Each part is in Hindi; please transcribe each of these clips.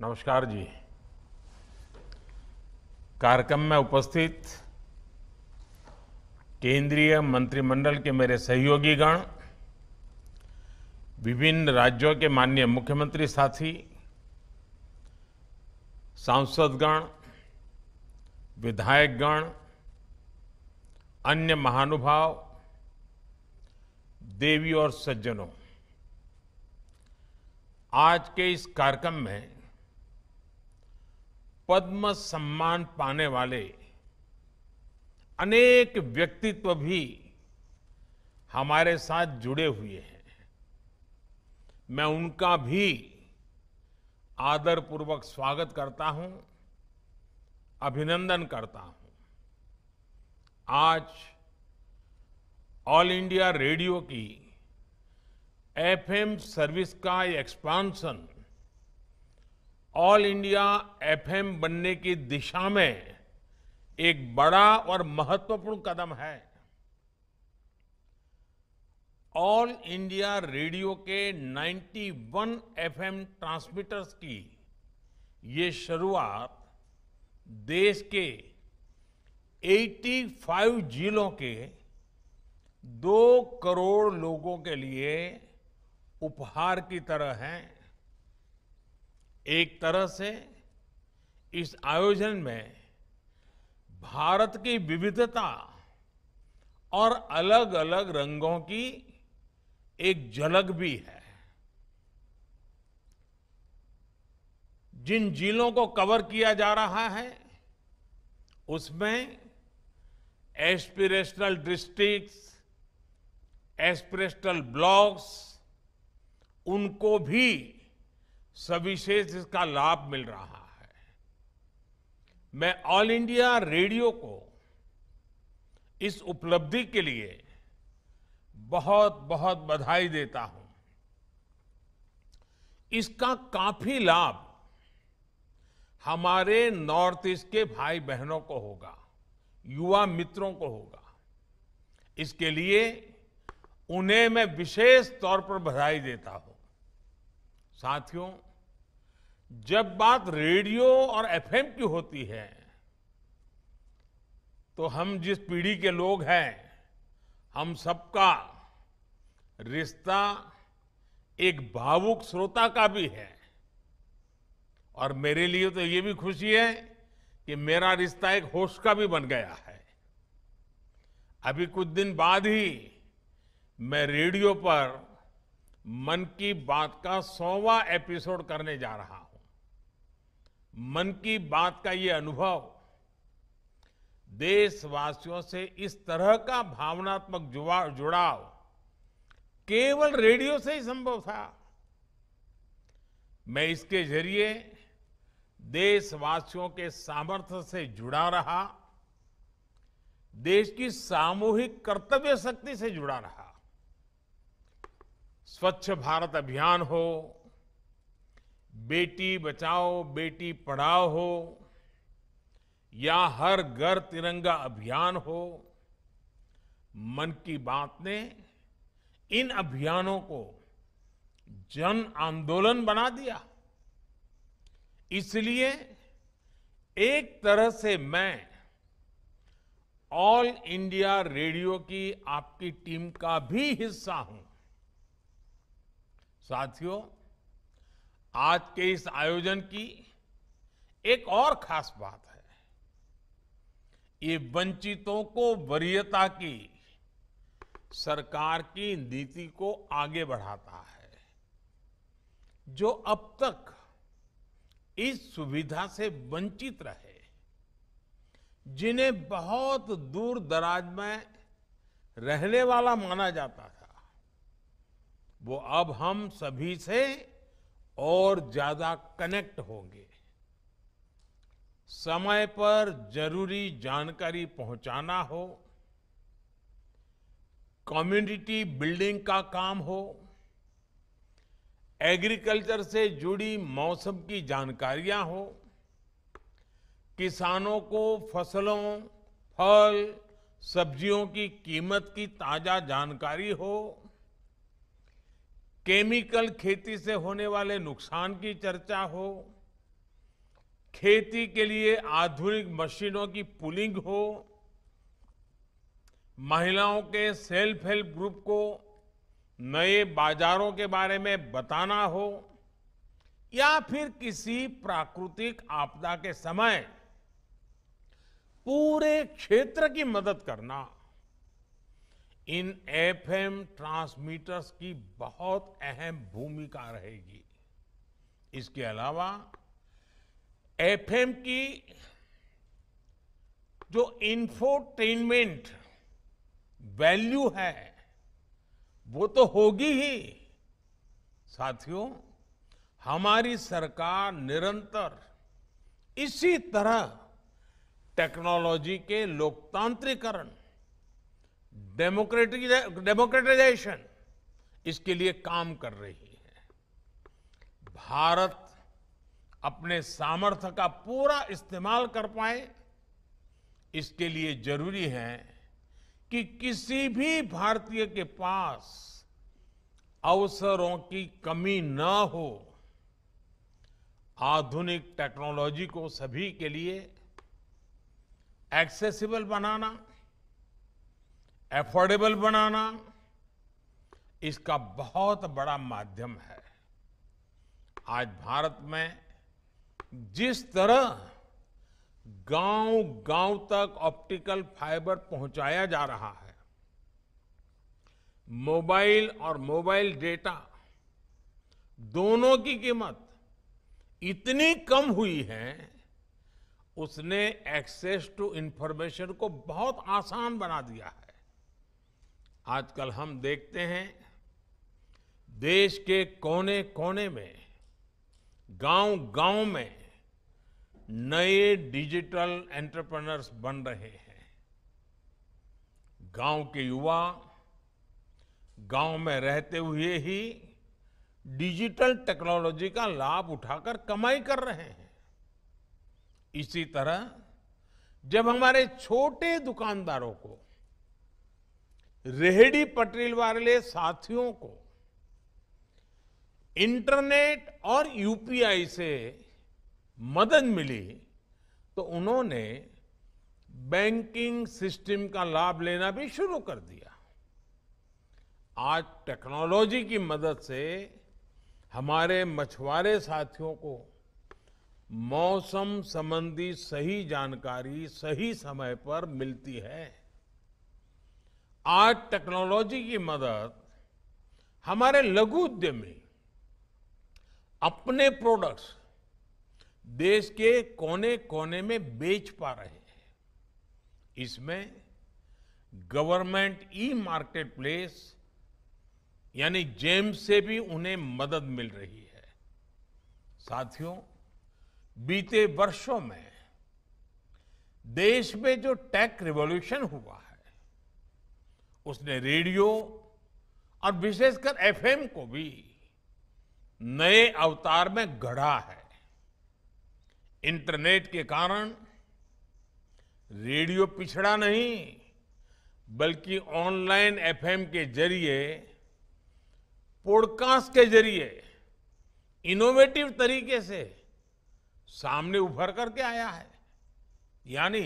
नमस्कार जी कार्यक्रम में उपस्थित केंद्रीय मंत्रिमंडल के मेरे सहयोगी गण विभिन्न राज्यों के माननीय मुख्यमंत्री साथी सांसदगण विधायकगण अन्य महानुभाव देवी और सज्जनों आज के इस कार्यक्रम में पद्म सम्मान पाने वाले अनेक व्यक्तित्व भी हमारे साथ जुड़े हुए हैं मैं उनका भी आदरपूर्वक स्वागत करता हूं अभिनंदन करता हूं आज ऑल इंडिया रेडियो की एफएम सर्विस का एक्सपांशन ऑल इंडिया एफएम बनने की दिशा में एक बड़ा और महत्वपूर्ण कदम है ऑल इंडिया रेडियो के 91 एफएम ट्रांसमीटर्स की ये शुरुआत देश के 85 जिलों के दो करोड़ लोगों के लिए उपहार की तरह है एक तरह से इस आयोजन में भारत की विविधता और अलग अलग रंगों की एक झलक भी है जिन जिलों को कवर किया जा रहा है उसमें एस्पिरेशनल डिस्ट्रिक्ट्स एस्पिरेशनल ब्लॉक्स उनको भी सविशेष इसका लाभ मिल रहा है मैं ऑल इंडिया रेडियो को इस उपलब्धि के लिए बहुत बहुत बधाई देता हूं इसका काफी लाभ हमारे नॉर्थ ईस्ट के भाई बहनों को होगा युवा मित्रों को होगा इसके लिए उन्हें मैं विशेष तौर पर बधाई देता हूं साथियों जब बात रेडियो और एफएम की होती है तो हम जिस पीढ़ी के लोग हैं हम सबका रिश्ता एक भावुक श्रोता का भी है और मेरे लिए तो ये भी खुशी है कि मेरा रिश्ता एक होस्ट का भी बन गया है अभी कुछ दिन बाद ही मैं रेडियो पर मन की बात का सौवा एपिसोड करने जा रहा हूं मन की बात का ये अनुभव देशवासियों से इस तरह का भावनात्मक जुड़ाव केवल रेडियो से ही संभव था मैं इसके जरिए देशवासियों के सामर्थ्य से जुड़ा रहा देश की सामूहिक कर्तव्य शक्ति से जुड़ा रहा स्वच्छ भारत अभियान हो बेटी बचाओ बेटी पढ़ाओ हो या हर घर तिरंगा अभियान हो मन की बात ने इन अभियानों को जन आंदोलन बना दिया इसलिए एक तरह से मैं ऑल इंडिया रेडियो की आपकी टीम का भी हिस्सा हूं साथियों आज के इस आयोजन की एक और खास बात है ये वंचितों को वरीयता की सरकार की नीति को आगे बढ़ाता है जो अब तक इस सुविधा से वंचित रहे जिन्हें बहुत दूर दराज में रहने वाला माना जाता था वो अब हम सभी से और ज्यादा कनेक्ट होंगे समय पर जरूरी जानकारी पहुंचाना हो कम्युनिटी बिल्डिंग का काम हो एग्रीकल्चर से जुड़ी मौसम की जानकारियां हो किसानों को फसलों फल सब्जियों की कीमत की ताजा जानकारी हो केमिकल खेती से होने वाले नुकसान की चर्चा हो खेती के लिए आधुनिक मशीनों की पुलिंग हो महिलाओं के सेल्फ हेल्प ग्रुप को नए बाजारों के बारे में बताना हो या फिर किसी प्राकृतिक आपदा के समय पूरे क्षेत्र की मदद करना इन एफएम ट्रांसमीटर्स की बहुत अहम भूमिका रहेगी इसके अलावा एफएम की जो इंफोटेनमेंट वैल्यू है वो तो होगी ही साथियों हमारी सरकार निरंतर इसी तरह टेक्नोलॉजी के लोकतांत्रिकरण डेमोक्रेटिक डेमोक्रेटाइजेशन इसके लिए काम कर रही है भारत अपने सामर्थ्य का पूरा इस्तेमाल कर पाए इसके लिए जरूरी है कि किसी भी भारतीय के पास अवसरों की कमी न हो आधुनिक टेक्नोलॉजी को सभी के लिए एक्सेसिबल बनाना एफोर्डेबल बनाना इसका बहुत बड़ा माध्यम है आज भारत में जिस तरह गांव गांव तक ऑप्टिकल फाइबर पहुंचाया जा रहा है मोबाइल और मोबाइल डेटा दोनों की कीमत इतनी कम हुई है उसने एक्सेस टू इंफॉर्मेशन को बहुत आसान बना दिया है आजकल हम देखते हैं देश के कोने कोने में गांव गांव में नए डिजिटल एंटरप्रेनर्स बन रहे हैं गांव के युवा गांव में रहते हुए ही डिजिटल टेक्नोलॉजी का लाभ उठाकर कमाई कर रहे हैं इसी तरह जब हमारे छोटे दुकानदारों को रेहडी पटेल वाले साथियों को इंटरनेट और यूपीआई से मदद मिली तो उन्होंने बैंकिंग सिस्टम का लाभ लेना भी शुरू कर दिया आज टेक्नोलॉजी की मदद से हमारे मछुआरे साथियों को मौसम संबंधी सही जानकारी सही समय पर मिलती है आज टेक्नोलॉजी की मदद हमारे लघु उद्यमी अपने प्रोडक्ट्स देश के कोने कोने में बेच पा रहे हैं इसमें गवर्नमेंट ई मार्केट प्लेस यानी जेम से भी उन्हें मदद मिल रही है साथियों बीते वर्षों में देश में जो टेक रिवॉल्यूशन हुआ है उसने रेडियो और विशेषकर एफएम को भी नए अवतार में गढ़ा है इंटरनेट के कारण रेडियो पिछड़ा नहीं बल्कि ऑनलाइन एफएम के जरिए पॉडकास्ट के जरिए इनोवेटिव तरीके से सामने उभर करके आया है यानी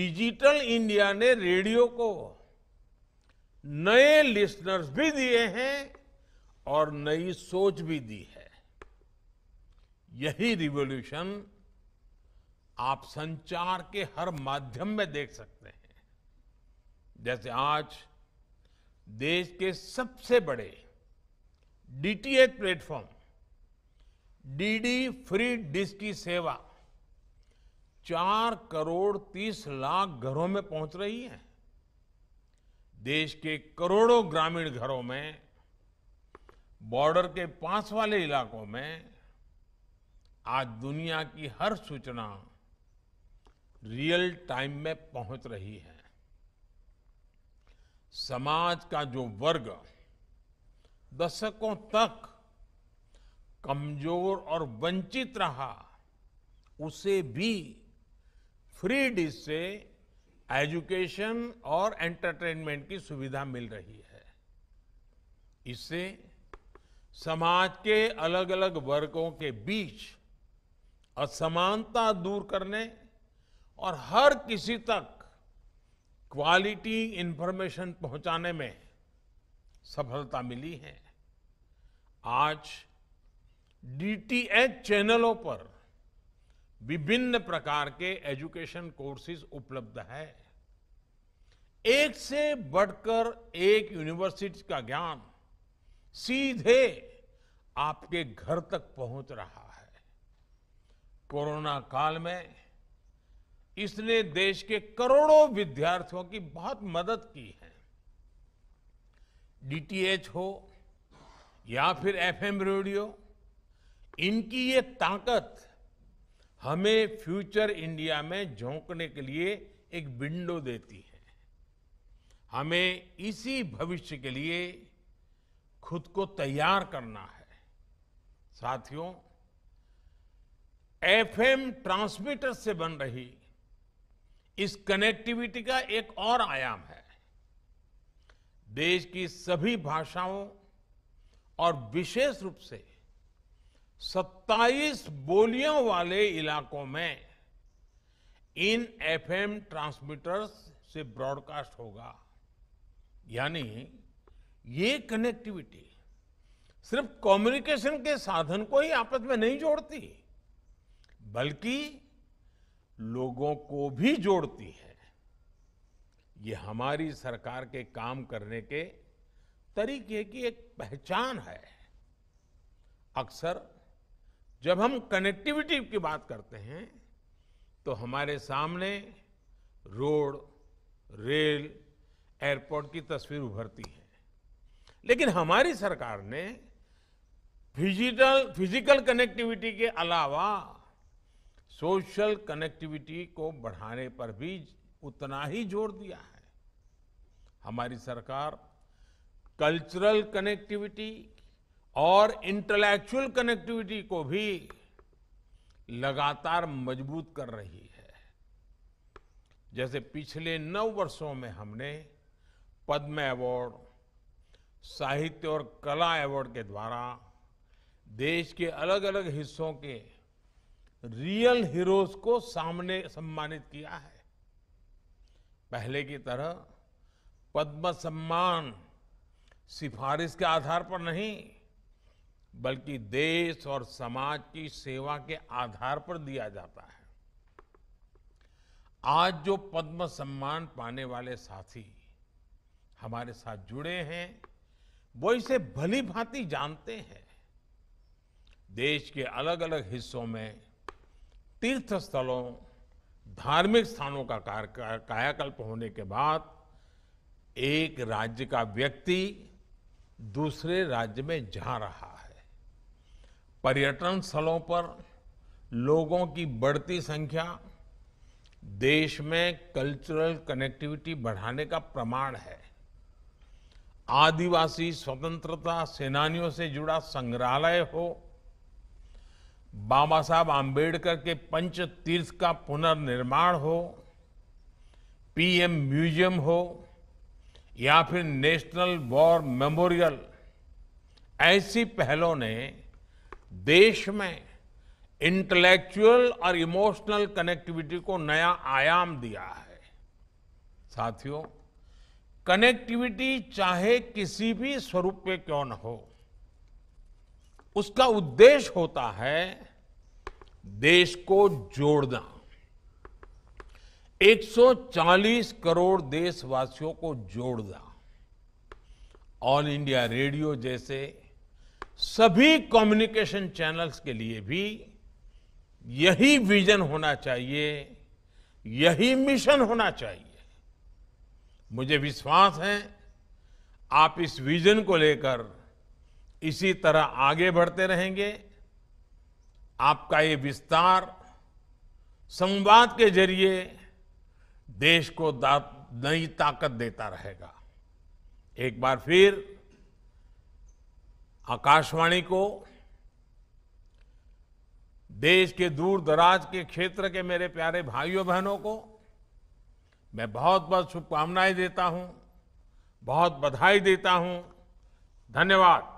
डिजिटल इंडिया ने रेडियो को नए लिस्नर्स भी दिए हैं और नई सोच भी दी है यही रिवॉल्यूशन आप संचार के हर माध्यम में देख सकते हैं जैसे आज देश के सबसे बड़े DTH platform DD free dish की सेवा चार करोड़ तीस लाख घरों में पहुंच रही है देश के करोड़ों ग्रामीण घरों में बॉर्डर के पास वाले इलाकों में आज दुनिया की हर सूचना रियल टाइम में पहुंच रही है समाज का जो वर्ग दशकों तक कमजोर और वंचित रहा उसे भी फ्री डिश से एजुकेशन और एंटरटेनमेंट की सुविधा मिल रही है इससे समाज के अलग अलग वर्गों के बीच असमानता दूर करने और हर किसी तक क्वालिटी इंफॉर्मेशन पहुंचाने में सफलता मिली है आज डीटीएच चैनलों पर विभिन्न प्रकार के एजुकेशन कोर्सेज उपलब्ध है एक से बढ़कर एक यूनिवर्सिटी का ज्ञान सीधे आपके घर तक पहुंच रहा है कोरोना काल में इसने देश के करोड़ों विद्यार्थियों की बहुत मदद की है डीटीएच हो या फिर एफएम रेडियो इनकी ये ताकत हमें फ्यूचर इंडिया में झोंकने के लिए एक विंडो देती है हमें इसी भविष्य के लिए खुद को तैयार करना है साथियों एफएम ट्रांसमीटर से बन रही इस कनेक्टिविटी का एक और आयाम है देश की सभी भाषाओं और विशेष रूप से 27 बोलियों वाले इलाकों में इन एफएम ट्रांसमीटर्स से ब्रॉडकास्ट होगा यानी ये कनेक्टिविटी सिर्फ कम्युनिकेशन के साधन को ही आपस में नहीं जोड़ती बल्कि लोगों को भी जोड़ती है ये हमारी सरकार के काम करने के तरीके की एक पहचान है अक्सर जब हम कनेक्टिविटी की बात करते हैं तो हमारे सामने रोड रेल एयरपोर्ट की तस्वीर उभरती है लेकिन हमारी सरकार ने फिजिटल फिजिकल कनेक्टिविटी के अलावा सोशल कनेक्टिविटी को बढ़ाने पर भी उतना ही जोर दिया है हमारी सरकार कल्चरल कनेक्टिविटी और इंटेलेक्चुअल कनेक्टिविटी को भी लगातार मजबूत कर रही है जैसे पिछले नौ वर्षों में हमने पद्म अवार्ड साहित्य और कला अवार्ड के द्वारा देश के अलग अलग हिस्सों के रियल हीरोज को सामने सम्मानित किया है पहले की तरह पद्म सम्मान सिफारिश के आधार पर नहीं बल्कि देश और समाज की सेवा के आधार पर दिया जाता है आज जो पद्म सम्मान पाने वाले साथी हमारे साथ जुड़े हैं वो इसे भली भांति जानते हैं देश के अलग अलग हिस्सों में तीर्थ स्थलों धार्मिक स्थानों का कायाकल्प होने के बाद एक राज्य का व्यक्ति दूसरे राज्य में जा रहा है पर्यटन स्थलों पर लोगों की बढ़ती संख्या देश में कल्चरल कनेक्टिविटी बढ़ाने का प्रमाण है आदिवासी स्वतंत्रता सेनानियों से जुड़ा संग्रहालय हो बाबा साहब आम्बेडकर के पंच तीर्थ का पुनर्निर्माण हो पीएम म्यूजियम हो या फिर नेशनल वॉर मेमोरियल ऐसी पहलों ने देश में इंटेलेक्चुअल और इमोशनल कनेक्टिविटी को नया आयाम दिया है साथियों कनेक्टिविटी चाहे किसी भी स्वरूप में क्यों न हो उसका उद्देश्य होता है देश को जोड़ना 140 करोड़ देशवासियों को जोड़ना ऑल इंडिया रेडियो जैसे सभी कम्युनिकेशन चैनल्स के लिए भी यही विजन होना चाहिए यही मिशन होना चाहिए मुझे विश्वास है आप इस विजन को लेकर इसी तरह आगे बढ़ते रहेंगे आपका ये विस्तार संवाद के जरिए देश को नई ताकत देता रहेगा एक बार फिर आकाशवाणी को देश के दूर दराज के क्षेत्र के मेरे प्यारे भाइयों बहनों को मैं बहुत बहुत शुभकामनाएं देता हूं बहुत बधाई देता हूं धन्यवाद